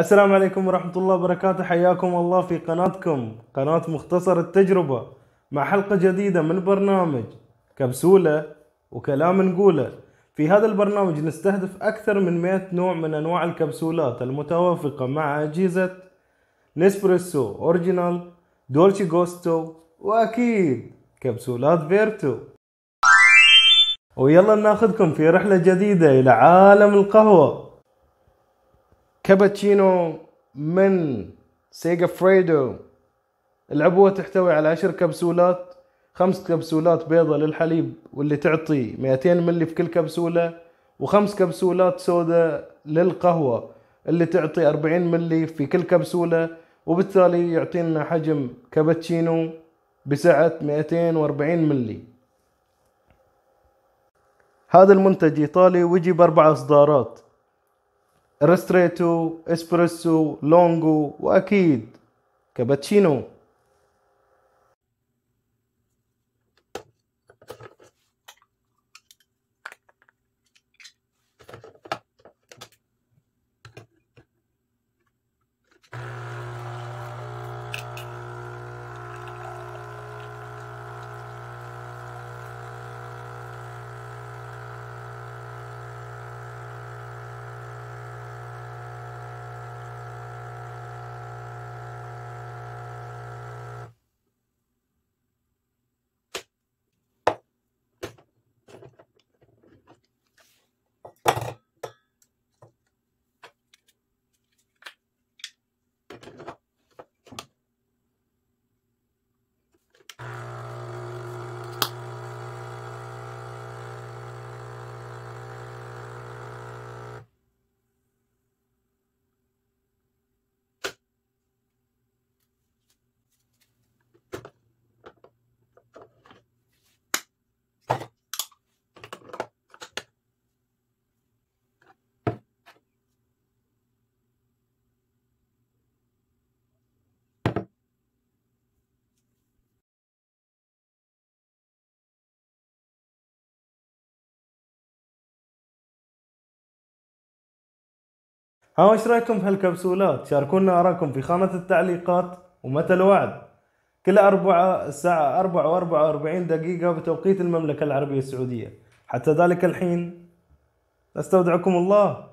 السلام عليكم ورحمة الله وبركاته حياكم الله في قناتكم قناة مختصر التجربة مع حلقة جديدة من برنامج كبسولة وكلام نقوله في هذا البرنامج نستهدف أكثر من 100 نوع من أنواع الكبسولات المتوافقة مع أجهزة نسبريسو أوريجينال دولشي جوستو وأكيد كبسولات فيرتو ويلا ناخذكم في رحلة جديدة إلى عالم القهوة كابتشينو من سيجا فريدو العبوة تحتوي على عشر كبسولات خمس كبسولات بيضة للحليب واللي تعطي 200 ملي في كل كبسولة وخمس كبسولات سوداء للقهوة اللي تعطي 40 ملي في كل كبسولة وبالتالي يعطينا حجم كابتشينو بسعة 240 ملي هذا المنتج إيطالي ويجي بأربع إصدارات رستريتو اسبريسو لونجو واكيد كابتشينو ها وش رايكم بهالكبسولات شاركونا اراكم في خانة التعليقات ومتى الوعد كل أربعة الساعة 4 و44 دقيقة بتوقيت المملكة العربية السعودية حتى ذلك الحين أستودعكم الله